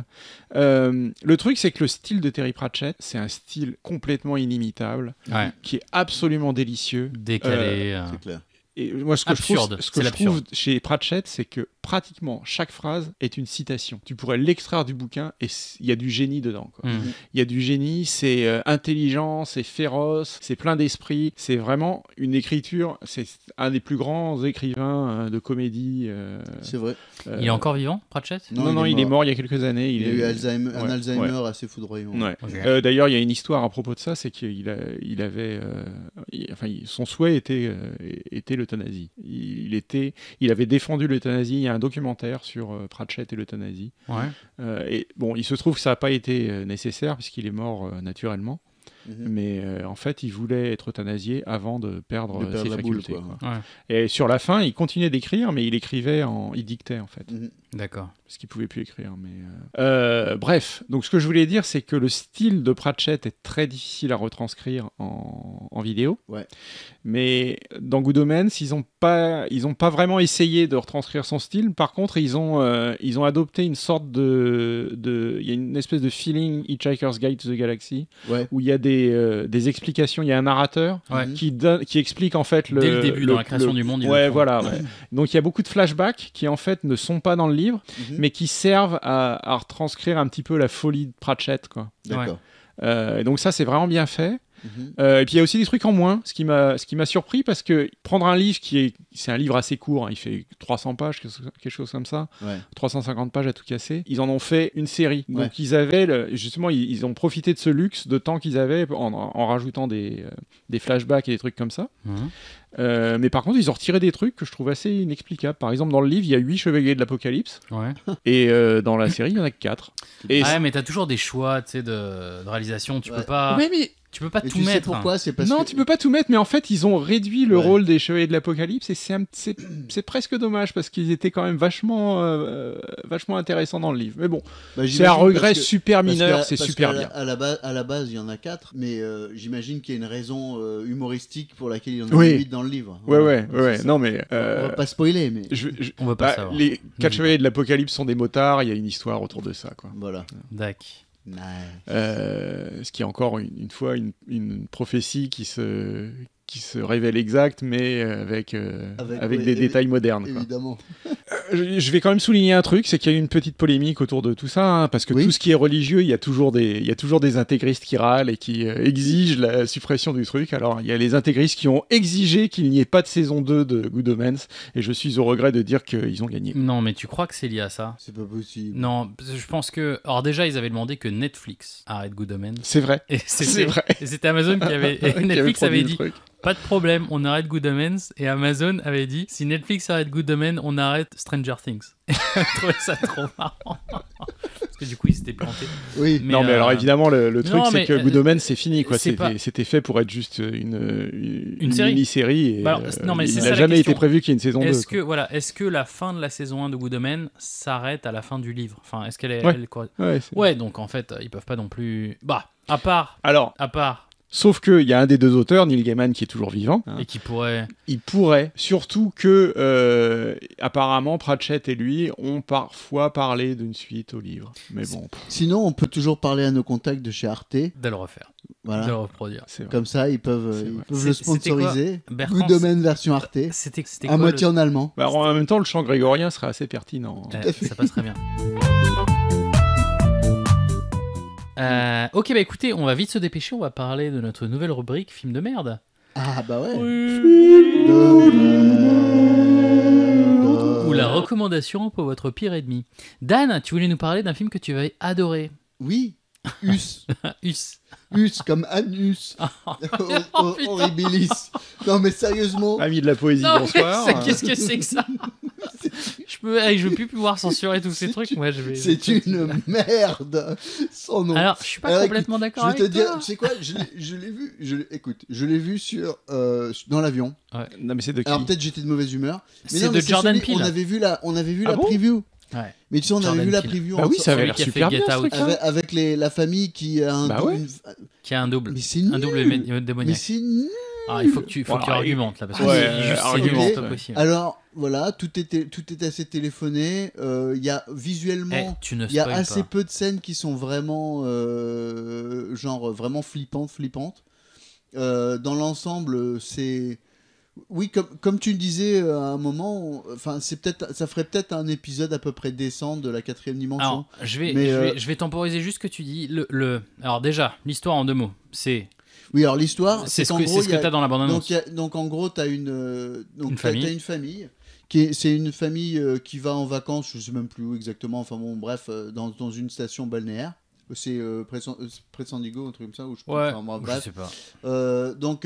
Euh, le truc, c'est que le style de Terry Pratchett, c'est un style complètement inimitable, qui est absolument délicieux. Décalé. Euh, hein. Et moi, ce que je trouve, ce que je trouve chez Pratchett, c'est que pratiquement chaque phrase est une citation. Tu pourrais l'extraire du bouquin et il y a du génie dedans. Mmh. Il y a du génie, c'est euh, intelligent, c'est féroce, c'est plein d'esprit. C'est vraiment une écriture. C'est un des plus grands écrivains euh, de comédie. Euh, c'est vrai. il est encore vivant, Pratchett Non, non, il, est mort il y a quelques années. Il, a eu Alzheimer, un Alzheimer assez foudroyant. D'ailleurs, il y a une histoire à propos de ça, c'est qu'il il avait, enfin, son souhait était, était le il, était, il avait défendu l'euthanasie. Il y a un documentaire sur euh, Pratchett et l'euthanasie. Euh, et bon, il se trouve que ça n'a pas été euh, nécessaire puisqu'il est mort naturellement. Mhm. Mais en fait, il voulait être euthanasié avant de perdre, ses facultés. Et sur la fin, il continuait d'écrire, mais il écrivait en, il dictait en fait. Mhm. D'accord. Parce qu'il pouvait plus écrire. Mais euh, euh, bref, donc ce que je voulais dire, c'est que le style de Pratchett est très difficile à retranscrire en, vidéo. Ouais. Mais dans Good Omens, ils n'ont pas, ils pas vraiment essayé de retranscrire son style. Par contre, ils ont, euh, ils ont adopté une sorte de, de, il y a une espèce de feeling Hitchhiker's Guide to the Galaxy, où il y a des, des explications, il y a un narrateur qui qui explique en fait le. Dès le début, la création du monde. Ouais, voilà. Donc il y a beaucoup de flashbacks qui en fait ne sont pas dans le Mhm. mais qui servent à, retranscrire un petit peu la folie de Pratchett. Quoi. Euh, donc ça, c'est vraiment bien fait. Mm-hmm. Euh, et puis il y a aussi des trucs en moins, ce qui m'a surpris parce que prendre un livre qui est. C'est un livre assez court, hein, il fait 300 pages, quelque chose comme ça, 350 pages à tout casser. Ils en ont fait une série. Donc ils avaient, justement, ils, ont profité de ce luxe de temps qu'ils avaient en, en, rajoutant des, euh, des flashbacks et des trucs comme ça. Mm-hmm. Euh, mais par contre, ils ont retiré des trucs que je trouve assez inexplicables. Par exemple, dans le livre, il y a 8 chevaliers de l'Apocalypse. Et dans la série, il y en a que 4. Et ouais, mais t'as toujours des choix de, de réalisation. Tu peux pas. mais tu peux pas tout mettre. Hein. Non, tu peux pas tout mettre, mais en fait, ils ont réduit le rôle des chevaliers de l'Apocalypse et c'est, presque dommage parce qu'ils étaient quand même vachement, euh, euh, vachement intéressants dans le livre. Mais bon, bah, c'est un regret super mineur, c'est super bien. À la, base, il y en a quatre, mais euh, j'imagine qu'il y a une raison humoristique pour laquelle il y en a dans le livre. Ouais, ouais, ouais. Non, mais va pas spoiler, mais on va pas bah, Les mmh. quatre chevaliers de l'Apocalypse sont des motards. Il y a une histoire autour de ça, quoi. Voilà. D'accord. Euh, ce qui est encore une, fois une, prophétie qui se, qui se révèle exact, mais euh, euh, avec, avec, des détails modernes. Évidemment. Euh, je vais quand même souligner un truc, c'est qu'il y a eu une petite polémique autour de tout ça, hein, parce que tout ce qui est religieux, il y, a toujours des, il y a toujours des intégristes qui râlent et qui exigent la suppression du truc. Alors, il y a les intégristes qui ont exigé qu'il n'y ait pas de saison 2 de Good Omens, et je suis au regret de dire qu'ils ont gagné. Non, mais tu crois que c'est lié à ça C'est pas possible. Non, je pense que... Alors déjà, ils avaient demandé que Netflix arrête Good Omens. C'est vrai. C'est vrai. C'était Amazon qui avait... Netflix avait dit... Pas de problème, on arrête Good Omens. Et Amazon avait dit si Netflix arrête Good Omens, on arrête Stranger Things. Je trouvais ça trop marrant. Parce que du coup, ils s'étaient plantés. Oui, non, mais alors euh, évidemment, le, truc, c'est que euh, Good Omens, c'est fini. quoi. C'était fait pour être juste une, une, série. mini-série. Bah, euh, non, il n'a jamais été prévu qu'il y ait une saison est 2. Que, voilà, Est-ce que la fin de la saison 1 de Good Omens s'arrête à la fin du livre Enfin, est-ce qu'elle est. Ouais. ouais, donc en fait, ils peuvent pas non plus. Bah, à part. Alors. À part Sauf qu'il y a un des deux auteurs, Neil Gaiman, qui est toujours vivant. Et qui pourrait. Il pourrait. Surtout que, euh, apparemment, Pratchett et lui ont parfois parlé d'une suite au livre. Mais bon. Sinon, on peut toujours parler à nos contacts de chez Arte. De le refaire. Voilà. De le reproduire. Comme ça, ils peuvent, euh, le sponsoriser. Bertrand, domaine version Arte. C'était c'était À moitié en allemand. Bah, en même temps, le chant grégorien serait assez pertinent. Hein. Ça passerait bien. Euh, ok, bah écoutez, on va vite se dépêcher, on va parler de notre nouvelle rubrique film de merde. Ah bah ouais. Ou la recommandation pour votre pire ennemi. Dan, tu voulais nous parler d'un film que tu avais adoré. Oui, Us. Us. comme Anus. Oh, horribilis. Non mais sérieusement. Ami de la poésie, bonsoir. Qu'est-ce que c'est que ça je peux, eh, je peux plus pouvoir censurer tous ces trucs. Moi, je vais. C'est une merde. Sans nom. Alors, je suis pas complètement d'accord avec toi. Je vais te dis, dire, tu quoi Je, l'ai- vu. Je, écoute, je l'ai vu sur euh, dans l'avion. Non, mais c'est de Alors peut-être j'étais de mauvaise humeur. Mais C'est de Jordan Peele. On avait vu la, on avait vu ah la preview. Ouais. Mais tu sais, on Jordan avait vu la preview Bah oui, ça avait l'air super bien. avec, les, la famille qui a un. Bah qui a un double. Mais c'est Un double Mais c'est Ah, il faut que tu, faut que tu argumentes là, parce que c'est juste argumente, possible. Alors, voilà, tout était tout est assez téléphoné. Euh, il y a visuellement, eh, il y a assez peu de scènes qui sont vraiment euh, genre vraiment flippantes, flippantes. Euh, dans l'ensemble, c'est oui, comme, comme tu le disais à un moment, enfin, c'est peut-être, ça ferait peut-être un épisode à peu près décent de la quatrième dimension. je vais, je, vais temporiser juste ce que tu dis. Le, alors déjà, l'histoire en deux mots, c'est oui, alors l'histoire, c'est ce, ce que tu as dans la Donc, donc en gros, tu as une, As une famille c'est une famille euh, qui va en vacances, je sais même plus où exactement, enfin bon, bref, euh, dans, une station balnéaire. C'est euh, de un truc comme ça, où je, ouais, sais pas. Euh, donc,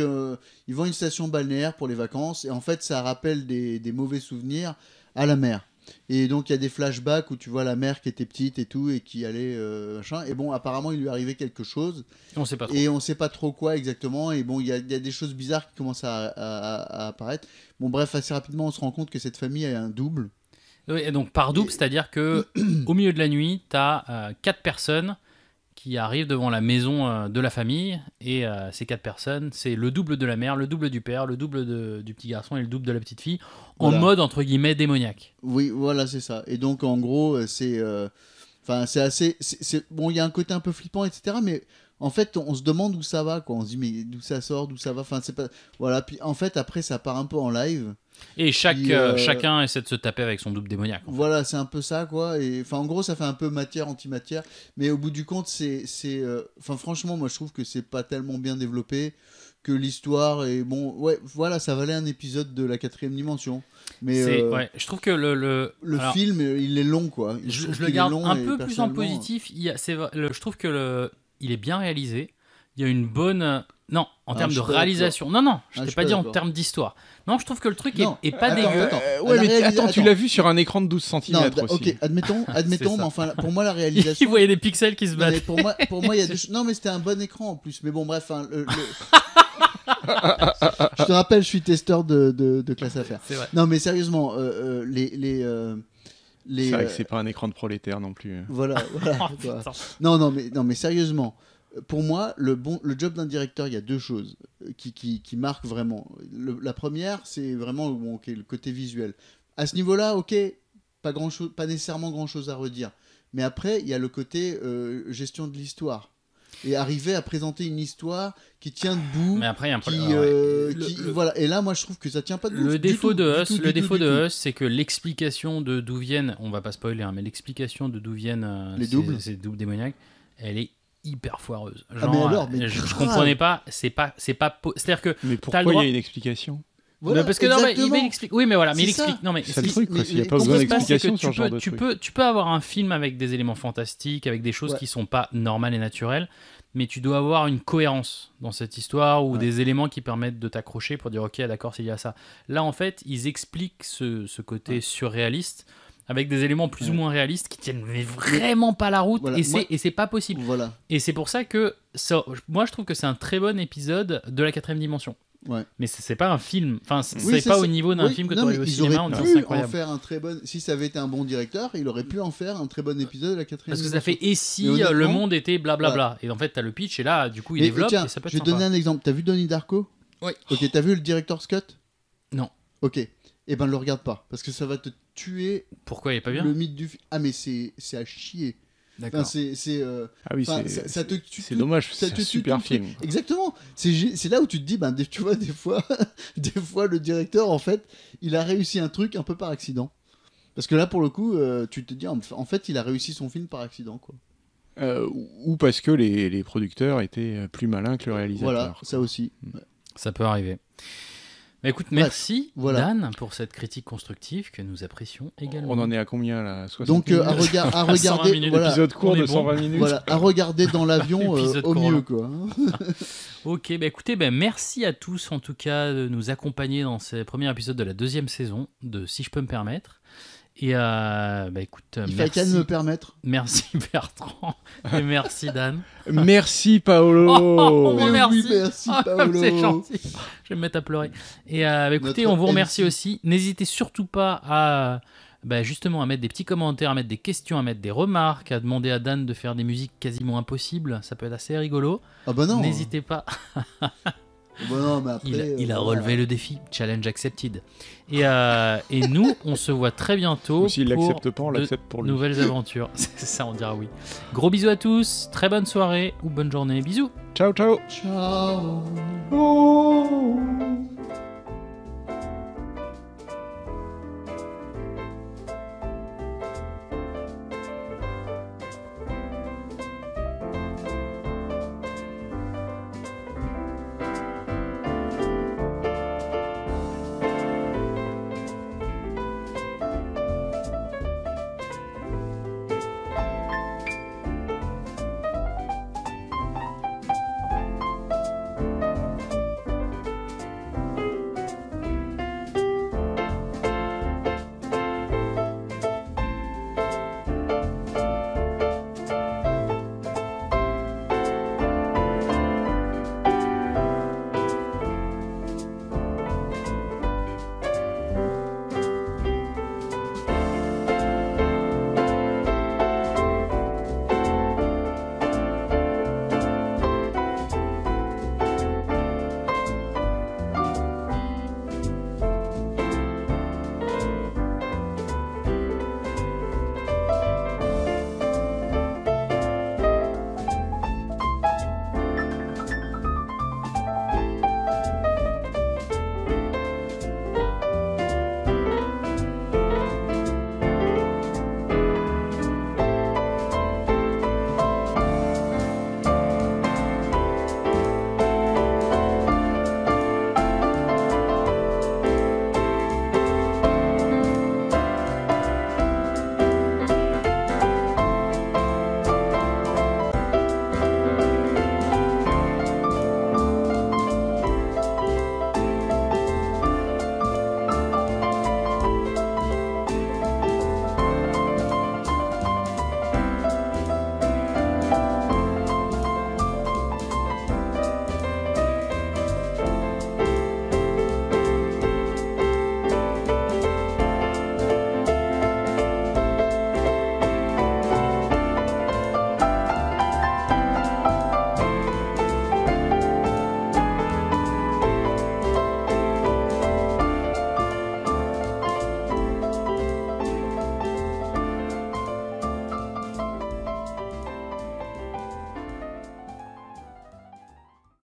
ils vont à une station balnéaire pour les vacances, et en fait, ça rappelle des, des mauvais souvenirs à la mer. Et donc il y a des flashbacks où tu vois la mère qui était petite et tout et qui allait euh, machin. Et bon, apparemment il lui arrivait quelque chose. Et on sait pas. Trop. Et on sait pas trop quoi exactement. Et bon, il y, a des choses bizarres qui commencent à, apparaître. Bon, bref, assez rapidement on se rend compte que cette famille a un double. Oui, et donc par double, c'est-à-dire que au milieu de la nuit, tu as euh, quatre personnes qui arrive devant la maison euh, de la famille. Et euh, ces quatre personnes, c'est le double de la mère, le double du père, le double du petit garçon et le double de la petite fille, en mode entre guillemets démoniaque. Oui, voilà, c'est ça. Et donc en gros, euh, c'est. Enfin, c'est assez. bon, il y a un côté un peu flippant, etc. Mais en fait, on se demande où ça va, quoi. On se dit, mais d'où ça sort, d'où ça va. Enfin, c'est pas. Voilà. Puis en fait, après, ça part un peu en live. Et chaque, euh, euh, chacun essaie de se taper avec son double démoniaque. Voilà, c'est un peu ça, quoi. Et enfin, en gros, ça fait un peu matière antimatière, mais au bout du compte, c'est, euh, enfin, franchement, moi, je trouve que c'est pas tellement bien développé que l'histoire est bon. Ouais, voilà, ça valait un épisode de la quatrième dimension. Mais je trouve que le le, film, il est long, quoi. Je, le garde un peu plus en positif. Il y je trouve que il est bien réalisé. Il y a une bonne non, en ah, termes de réalisation. Non, non, je ah, t'ai pas, dit en termes d'histoire. Non, je trouve que le truc est, pas dégueu. Euh, mais attends, tu l'as vu sur un écran de 12 cm bah, aussi. Ok, admettons, admettons, mais enfin, pour moi, la réalisation. Tu voyais des pixels qui se battent. pour moi, pour moi, y Non, mais c'était un bon écran en plus. Mais bon, bref, hein, le... je te rappelle, je suis testeur de, de, de classe affaires. Non, mais sérieusement, euh, euh, les. les c'est vrai que c'est pas un écran de prolétaire non plus. Hein. Voilà, oh, non, non, mais, non, mais sérieusement, pour moi, le, bon, le job d'un directeur, il y a deux choses euh, qui, qui, qui marquent vraiment. la première, c'est vraiment bon, le côté visuel. À ce niveau-là, ok, pas, grand chose, pas nécessairement grand-chose à redire. Mais après, il y a le côté euh, gestion de l'histoire. Et arriver à présenter une histoire qui tient debout. Mais après, il y a un problème. Ah euh, qui, voilà. Et là, moi, je trouve que ça tient pas debout. Le défaut de le défaut de c'est que l'explication de d'où viennent, on va pas spoiler, hein, mais l'explication de d'où viennent les doubles, ces doubles démoniaques, elle est hyper foireuse. Ah, euh, je, comprenais pas, c'est pas, c'est pas, c'est-à-dire que. Mais pourquoi il y a une explication parce que non, mais il explique. Oui, mais voilà, mais il explique. Non, mais c'est le truc. Il n'y a pas besoin d'explication sur genre tu Peux, tu peux avoir un film avec des éléments fantastiques, avec des choses qui sont pas normales et naturelles, mais tu dois avoir une cohérence dans cette histoire ou des éléments qui permettent de t'accrocher pour dire ok, d'accord, c'est y a ça. Là, en fait, ils expliquent ce, côté surréaliste avec des éléments plus ou moins réalistes qui tiennent vraiment pas la route et c'est pas possible. Voilà. Et c'est pour ça que ça, moi je trouve que c'est un très bon épisode de la quatrième dimension. Ouais. Mais c'est pas un film, enfin c'est pas au niveau d'un film que tu aurais au cinéma. pu en faire un très bon. Si ça avait été un bon directeur, il aurait pu en faire un très bon épisode de la quatrième. Parce que ça fait et si euh, le monde était blablabla. Bla, bla. Et en fait t'as le pitch et là du coup il développe. Et ça peut je vais donner un exemple. T'as vu Donnie Darko Oui. Ok, t'as vu le directeur Scott Non. Ok. Et eh ben le regarde pas parce que ça va te tuer. Pourquoi il est pas bien Le mythe du ah mais c'est à chier. D'accord. c'est euh, ah oui, ça, te C'est dommage, c'est un super film. Exactement. C'est là où tu te dis ben tu vois des fois des fois le directeur en fait, il a réussi un truc un peu par accident. Parce que là pour le coup, euh, tu te dis en fait, il a réussi son film par accident quoi. Euh, ou parce que les, producteurs étaient plus malins que le réalisateur. Voilà, ça aussi. Ça peut arriver. Bah, écoute, merci Dan pour cette critique constructive que nous apprécions également. On en est à combien là Donc euh, à, à, regarder, à regarder dans l'avion euh, au mieux quoi. Hein. ok, bah, écoutez, ben merci à tous en tout cas de nous accompagner dans ces premiers épisodes de la deuxième saison de Si je peux me permettre. Et euh, bah, écoute, Il merci. Fait me permettre. Merci Bertrand et merci Dan. merci Paolo. Oh, oh, oh, merci. Ah, c'est gentil. Je vais me mettre à pleurer. Et euh, bah, écoutez, on vous remercie aussi. N'hésitez surtout pas à bah, justement à mettre des petits commentaires, à mettre des questions, à mettre des remarques, à demander à Dan de faire des musiques quasiment impossibles. Ça peut être assez rigolo. Ah bah non. Hein. N'hésitez pas. il, a euh, relevé le défi, challenge accepted. Euh, et, nous, on se voit très bientôt. S'il l'accepte pas, on l'accepte pour lui. Nouvelles aventures, ça on dira oui. Gros bisous à tous, très bonne soirée ou bonne journée, bisous. Ciao, ciao. Ciao.